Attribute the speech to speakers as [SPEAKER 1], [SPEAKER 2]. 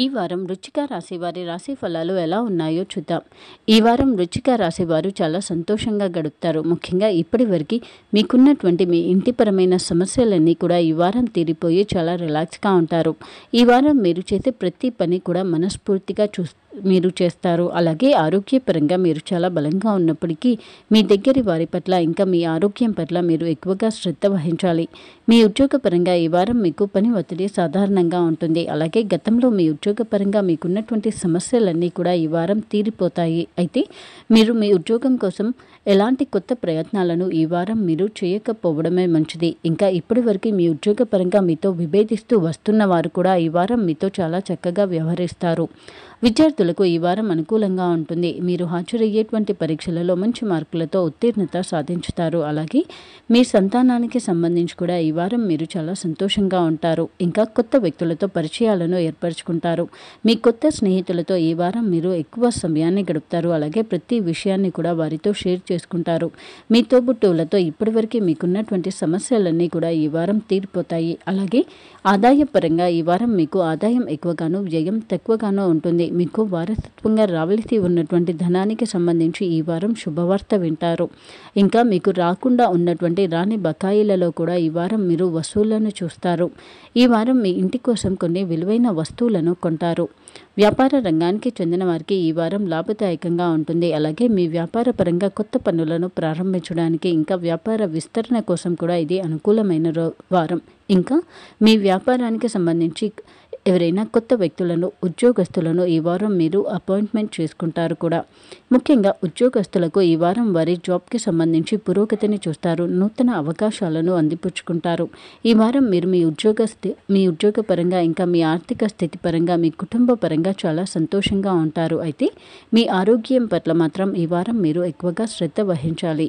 [SPEAKER 1] ఈ వారం రుచిక రాశి వారి రాశి ఫలాలు ఎలా ఉన్నాయో చూద్దాం ఈ వారం రుచిక రాశి వారు చాలా సంతోషంగా గడుపుతారు ముఖ్యంగా ఇప్పటి వరకు మీకున్నటువంటి మీ ఇంటిపరమైన సమస్యలన్నీ కూడా ఈ వారం తీరిపోయి చాలా రిలాక్స్గా ఉంటారు ఈ వారం మీరు చేసే ప్రతి పని కూడా మనస్ఫూర్తిగా చూస్తారు మీరు చేస్తారు అలాగే ఆరోగ్యపరంగా మీరు చాలా బలంగా ఉన్నప్పటికీ మీ దగ్గరి వారి పట్ల ఇంకా మీ ఆరోగ్యం పట్ల మీరు ఎక్కువగా శ్రద్ధ వహించాలి మీ ఉద్యోగపరంగా ఈ వారం మీకు పని ఒత్తిడి సాధారణంగా ఉంటుంది అలాగే గతంలో మీ ఉద్యోగపరంగా మీకున్నటువంటి సమస్యలన్నీ కూడా ఈ వారం తీరిపోతాయి అయితే మీరు మీ ఉద్యోగం కోసం ఎలాంటి కొత్త ప్రయత్నాలను ఈ వారం మీరు చేయకపోవడమే మంచిది ఇంకా ఇప్పటి వరకు మీ ఉద్యోగపరంగా మీతో విభేదిస్తూ వస్తున్న వారు కూడా ఈ వారం మీతో చాలా చక్కగా వ్యవహరిస్తారు విద్యార్థులు విద్యార్థులకు ఈ వారం అనుకూలంగా ఉంటుంది మీరు హాజరయ్యేటువంటి పరీక్షలలో మంచి మార్కులతో ఉత్తీర్ణత సాధించుతారు అలాగే మీ సంతానానికి సంబంధించి కూడా ఈ వారం మీరు చాలా సంతోషంగా ఉంటారు ఇంకా కొత్త వ్యక్తులతో పరిచయాలను ఏర్పరచుకుంటారు మీ కొత్త స్నేహితులతో ఈ వారం మీరు ఎక్కువ సమయాన్ని గడుపుతారు అలాగే ప్రతి విషయాన్ని కూడా వారితో షేర్ చేసుకుంటారు మీ తోబుట్టువులతో ఇప్పటివరకు మీకున్నటువంటి సమస్యలన్నీ కూడా ఈ వారం తీరిపోతాయి అలాగే ఆదాయ పరంగా ఈ వారం మీకు ఆదాయం ఎక్కువగాను వ్యయం తక్కువగానో ఉంటుంది మీకు వారసత్వంగా రావలసి ఉన్నటువంటి ధనానికి సంబంధించి ఈ వారం శుభవార్త వింటారు ఇంకా మీకు రాకుండా ఉన్నటువంటి రాని బకాయిలలో కూడా ఈ వారం మీరు వసూళ్లను చూస్తారు ఈ వారం మీ ఇంటి కోసం కొన్ని విలువైన వస్తువులను కొంటారు వ్యాపార రంగానికి చెందిన వారికి ఈ వారం లాభదాయకంగా ఉంటుంది అలాగే మీ వ్యాపార పరంగా కొత్త పనులను ప్రారంభించడానికి ఇంకా వ్యాపార విస్తరణ కోసం కూడా ఇది అనుకూలమైన వారం ఇంకా మీ వ్యాపారానికి సంబంధించి ఎవరైనా కొత్త వ్యక్తులను ఉద్యోగస్తులను ఈ వారం మీరు అపాయింట్మెంట్ చేసుకుంటారు కూడా ముఖ్యంగా ఉద్యోగస్తులకు ఈ వారం వారి జాబ్కి సంబంధించి పురోగతిని చూస్తారు నూతన అవకాశాలను అందిపుచ్చుకుంటారు ఈ వారం మీరు మీ ఉద్యోగ మీ ఉద్యోగ పరంగా ఇంకా మీ ఆర్థిక స్థితి పరంగా మీ కుటుంబ పరంగా చాలా సంతోషంగా ఉంటారు అయితే మీ ఆరోగ్యం పట్ల మాత్రం ఈ వారం మీరు ఎక్కువగా శ్రద్ధ వహించాలి